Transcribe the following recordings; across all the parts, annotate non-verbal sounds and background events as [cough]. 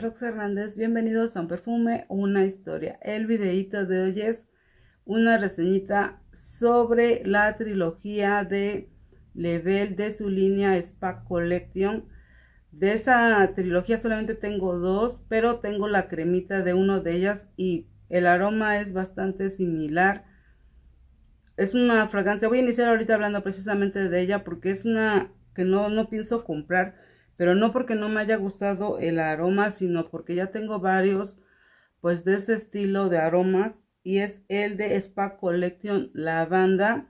Rox Hernández, bienvenidos a Un Perfume, una historia. El videito de hoy es una reseñita sobre la trilogía de Level de su línea Spa Collection. De esa trilogía solamente tengo dos, pero tengo la cremita de uno de ellas y el aroma es bastante similar. Es una fragancia, voy a iniciar ahorita hablando precisamente de ella porque es una que no, no pienso comprar pero no porque no me haya gustado el aroma, sino porque ya tengo varios, pues de ese estilo de aromas, y es el de Spa Collection Lavanda.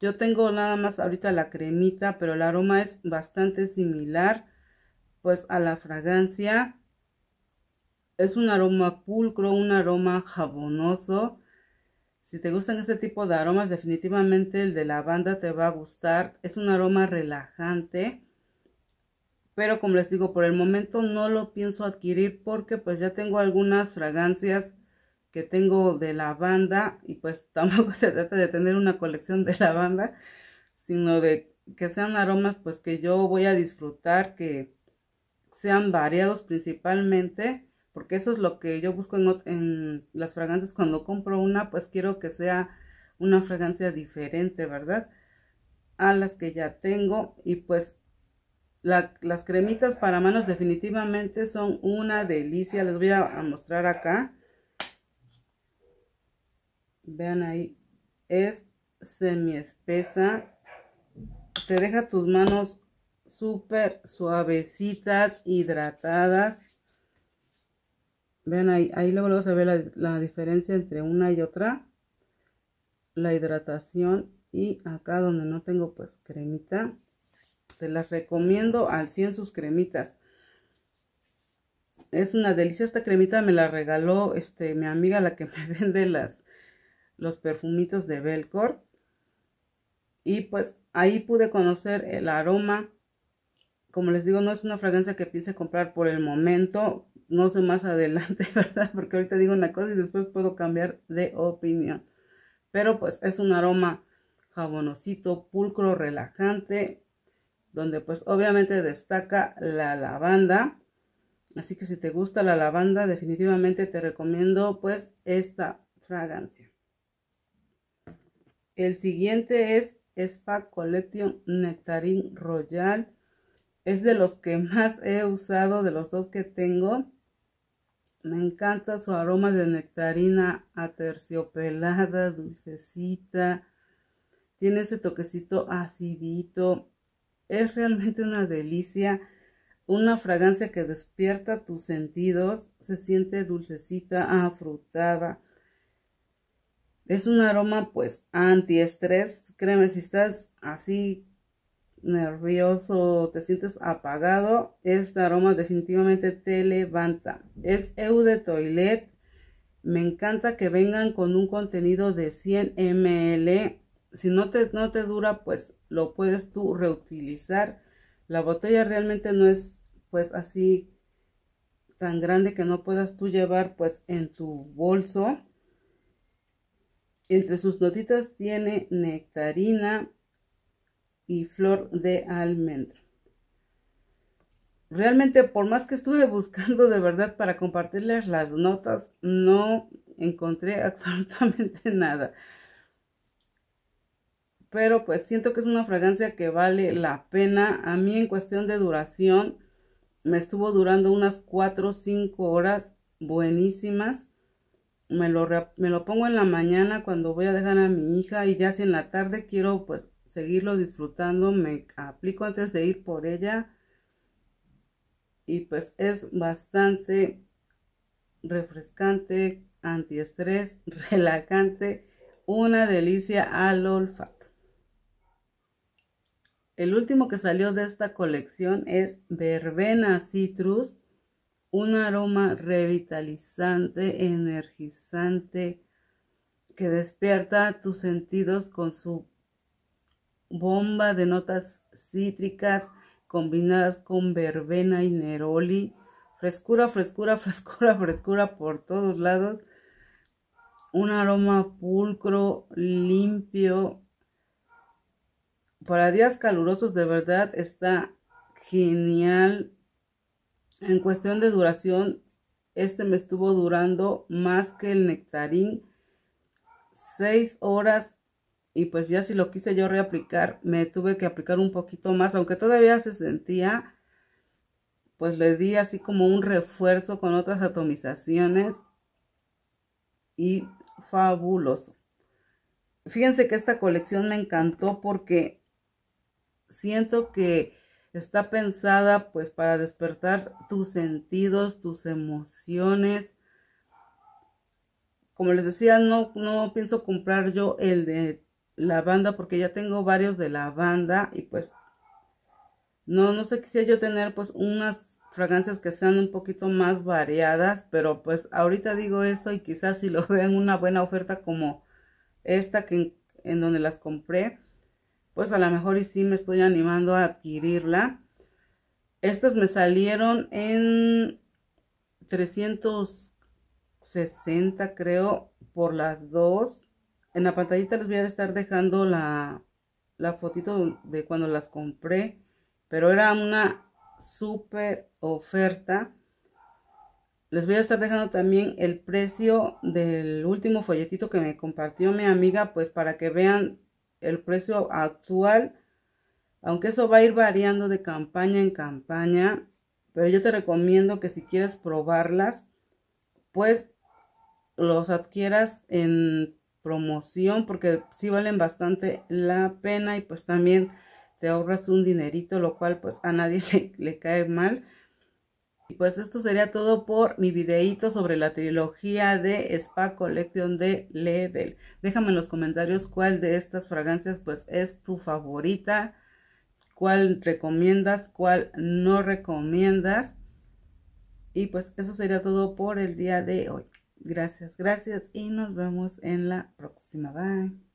Yo tengo nada más ahorita la cremita, pero el aroma es bastante similar, pues a la fragancia. Es un aroma pulcro, un aroma jabonoso. Si te gustan ese tipo de aromas, definitivamente el de lavanda te va a gustar. Es un aroma relajante pero como les digo, por el momento no lo pienso adquirir porque pues ya tengo algunas fragancias que tengo de lavanda y pues [laughs] tampoco se trata de tener una colección de lavanda, sino de que sean aromas pues que yo voy a disfrutar, que sean variados principalmente, porque eso es lo que yo busco en, en las fragancias cuando compro una, pues quiero que sea una fragancia diferente, ¿verdad? A las que ya tengo y pues las cremitas para manos definitivamente son una delicia. Les voy a, mostrar acá. Vean ahí. Es semi espesa. Te deja tus manos súper suavecitas, hidratadas. Vean ahí, ahí luego, luego se ve la, la diferencia entre una y otra. La hidratación. Y acá donde no tengo pues cremita te las recomiendo al 100 sus cremitas. Es una delicia esta cremita, me la regaló este, mi amiga la que [laughs] me vende las, los perfumitos de Belcor. Y pues ahí pude conocer el aroma. Como les digo, no es una fragancia que piense comprar por el momento. No sé más [laughs] adelante, ¿verdad? Porque ahorita digo una cosa y después puedo cambiar de opinión. Pero pues es un aroma jabonosito, pulcro, relajante donde pues obviamente destaca la lavanda. Así que si te gusta la lavanda, definitivamente te recomiendo pues esta fragancia. El siguiente es Spa Collection Nectarine Royal. Es de los que más he usado, de los dos que tengo. Me encanta su aroma de nectarina aterciopelada, dulcecita. Tiene ese toquecito acidito. Es realmente una delicia, una fragancia que despierta tus sentidos, se siente dulcecita, afrutada. Es un aroma pues antiestrés, créeme, si estás así nervioso, te sientes apagado, este aroma definitivamente te levanta. Es EU de Toilette, Me encanta que vengan con un contenido de 100 ml si no te, no dura, pues lo puedes tú reutilizar. La botella realmente no es pues así tan grande que no puedas tú llevar pues en tu bolso. Entre sus notitas tiene nectarina y flor de almendra. Realmente por más que estuve buscando de verdad para compartirles las notas, no encontré [laughs] absolutamente nada pero pues siento que es una fragancia que vale la pena. A mí en cuestión de duración me estuvo durando unas 4 o 5 horas buenísimas. Me lo, pongo en la mañana cuando voy a dejar a mi hija y ya si en la tarde quiero pues seguirlo disfrutando, me aplico antes de ir por ella. Y pues es bastante refrescante, antiestrés, [laughs] relajante, una delicia al olfato. El último que salió de esta colección es Verbena Citrus, un aroma revitalizante, energizante, que despierta tus sentidos con su bomba de notas cítricas combinadas con verbena y neroli. Frescura, frescura, [laughs] frescura, frescura por todos lados. Un aroma pulcro, limpio, para días calurosos de verdad está genial. En cuestión de duración, este me estuvo durando más que el nectarín. Seis horas y pues ya si lo quise yo reaplicar, me tuve que aplicar un poquito más, aunque todavía se sentía, pues le di así como un refuerzo con otras atomizaciones y fabuloso. Fíjense que esta colección me encantó porque siento que está pensada pues para despertar tus sentidos, tus emociones. Como les decía, no, no pienso comprar yo el de la banda porque ya tengo varios de la banda y pues no, no sé, quisiera yo tener pues unas fragancias que sean un poquito más variadas, pero pues ahorita digo eso y quizás si lo [laughs] vean una buena oferta como esta que en donde las compré, pues a lo mejor y sí me estoy animando a adquirirla. Estas me salieron en 360 creo por las dos. En la pantallita les voy a estar dejando la, la fotito de cuando las compré. Pero era una super oferta. Les voy a estar dejando también el precio del último folletito que me compartió mi amiga, pues para que vean el precio actual, aunque eso va a ir variando de campaña en campaña, pero yo te recomiendo que si quieres probarlas, pues los adquieras en promoción porque sí valen bastante la pena y pues también te ahorras un dinerito, lo cual pues a nadie [laughs] le, le cae mal. Y pues esto sería todo por mi videíto sobre la trilogía de Spa Collection de Level. Déjame en los comentarios cuál de estas fragancias pues es tu favorita, cuál recomiendas, cuál no recomiendas. Y pues eso sería todo por el día de hoy. Gracias, gracias y nos vemos en la próxima. Bye.